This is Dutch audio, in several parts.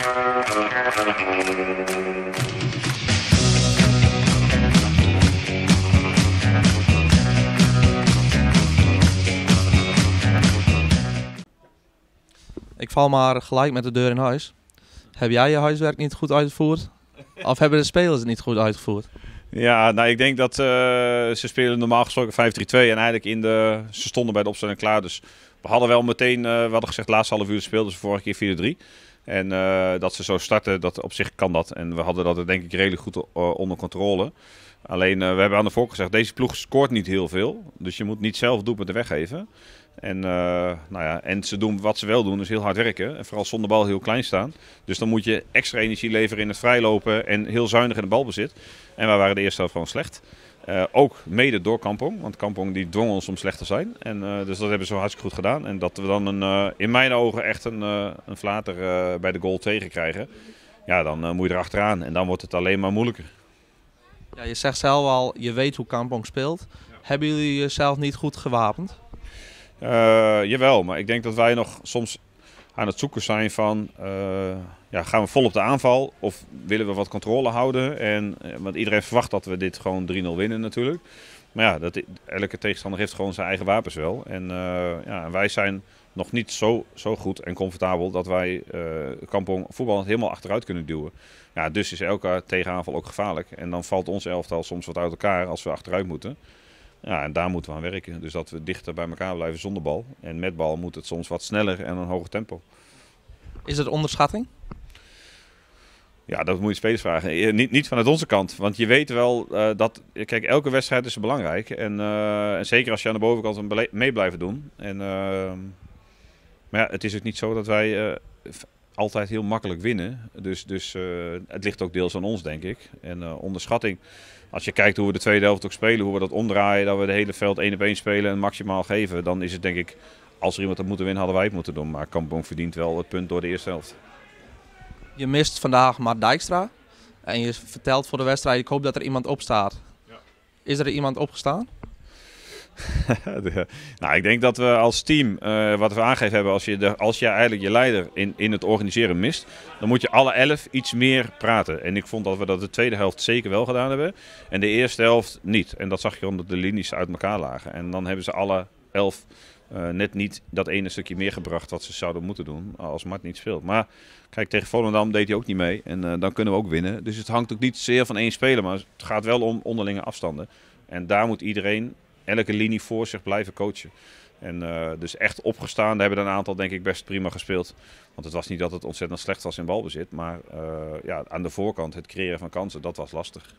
Ik val maar gelijk met de deur in huis. Heb jij je huiswerk niet goed uitgevoerd? Of hebben de spelers het niet goed uitgevoerd? Ja, nou ik denk dat eh, ze spelen normaal gesproken 5-3-2 en eigenlijk in de, ze stonden bij de opstelling klaar. Dus we hadden wel meteen, uh, we hadden gezegd laatste half uur speelden ze vorige keer 4-3. En eh, dat ze zo starten, dat op zich kan dat. En we hadden dat denk ik redelijk goed eh, onder controle. Alleen, eh, we hebben aan de voorkant gezegd, deze ploeg scoort niet heel veel. Dus je moet niet zelf weg weggeven. En, eh, nou ja, en ze doen, wat ze wel doen is heel hard werken. En vooral zonder bal heel klein staan. Dus dan moet je extra energie leveren in het vrijlopen en heel zuinig in de balbezit. En wij waren de eerste helft gewoon slecht. Eh, ook mede door Kampong, want Kampong die dwong ons om slecht te zijn. En, eh, dus dat hebben ze hartstikke goed gedaan. En dat we dan een, in mijn ogen echt een, een flater bij de goal tegenkrijgen. Ja, dan moet je erachteraan en dan wordt het alleen maar moeilijker. Ja, je zegt zelf al, je weet hoe Kampong speelt. Hebben jullie jezelf niet goed gewapend? Eh, jawel, maar ik denk dat wij nog soms aan het zoeken zijn van... Eh, ja, gaan we vol op de aanval of willen we wat controle houden? En, eh, want iedereen verwacht dat we dit gewoon 3-0 winnen natuurlijk. Maar ja, dat, elke tegenstander heeft gewoon zijn eigen wapens wel. En ja, wij zijn nog niet zo, zo goed en comfortabel dat wij uh, Kampong voetbal helemaal achteruit kunnen duwen. Ja, dus is elke tegenaanval ook gevaarlijk. En dan valt ons elftal soms wat uit elkaar als we achteruit moeten. Ja, en daar moeten we aan werken. Dus dat we dichter bij elkaar blijven zonder bal. En met bal moet het soms wat sneller en een hoger tempo. Is dat onderschatting? Ja, dat moet je spelers vragen. Eh, niet, niet vanuit onze kant. Want je weet wel eh, dat. Kijk, elke wedstrijd is belangrijk. En, eh, en, zeker als je aan de bovenkant mee blijft doen. En, ehm, maar ja, het is ook niet zo dat wij altijd heel makkelijk winnen. Dus, dus eh, het ligt ook deels aan ons, denk ik. En uh, onderschatting, als je kijkt hoe we de tweede helft ook spelen, hoe we dat omdraaien, dat we het hele veld één op een spelen en maximaal geven, dan is het denk ik, als er iemand dat moeten winnen, hadden wij het moeten doen. Maar Kampong verdient wel het punt door de eerste helft. Je mist vandaag maar Dijkstra en je vertelt voor de wedstrijd, ik hoop dat er iemand opstaat. Ja. Is er iemand opgestaan? nou, ik denk dat we als team, eh, wat we aangegeven hebben, als je, de, als je eigenlijk je leider in, in het organiseren mist, dan moet je alle elf iets meer praten. En ik vond dat we dat de tweede helft zeker wel gedaan hebben en de eerste helft niet. En dat zag je onder de linies uit elkaar lagen. En dan hebben ze alle elf eh, net niet dat ene stukje meer gebracht wat ze zouden moeten doen als Mart niet speelt. Maar kijk, tegen Volendam deed hij ook niet mee en eh, dan kunnen we ook winnen. Dus het hangt ook niet zeer van één speler, maar het gaat wel om onderlinge afstanden. En daar moet iedereen elke linie voor zich blijven coachen. En eh, dus echt opgestaan. Daar hebben dan een aantal denk ik best prima gespeeld. Want het was niet dat het ontzettend slecht was in balbezit. Maar eh, ja, aan de voorkant, het creëren van kansen, dat was lastig.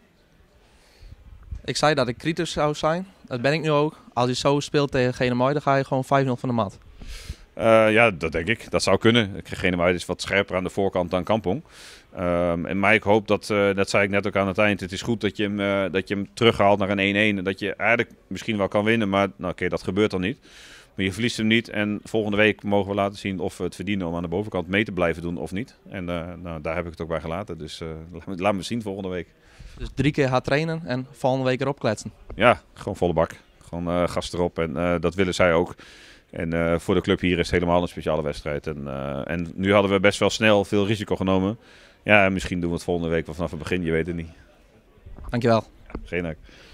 Ik zei dat ik kritisch zou zijn. Dat ben ik nu ook. Als je zo speelt tegen Genemooi, dan ga je gewoon 5-0 van de mat. Eh, ja, dat denk ik. Dat zou kunnen. Het is wat scherper aan de voorkant dan Kampong. Ehm, en maar ik hoop dat, eh, dat zei ik net ook aan het eind, het is goed dat je hem, eh, dat je hem terughaalt naar een 1-1. En dat je eigenlijk misschien wel kan winnen, maar nou, oké, dat gebeurt dan niet. Maar je verliest hem niet en volgende week mogen we laten zien of we het verdienen om aan de bovenkant mee te blijven doen of niet. En nou, daar heb ik het ook bij gelaten, dus laat, laat me zien volgende week. Dus drie keer hard trainen en volgende week erop kletsen? Ja, gewoon volle bak. Van eh, gasten erop. En eh, dat willen zij ook. En eh, voor de club hier is het helemaal een speciale wedstrijd. En, en nu hadden we best wel snel veel risico genomen. Ja, misschien doen we het volgende week wel vanaf het begin. Je weet het niet. Dankjewel. Ja, geen dank.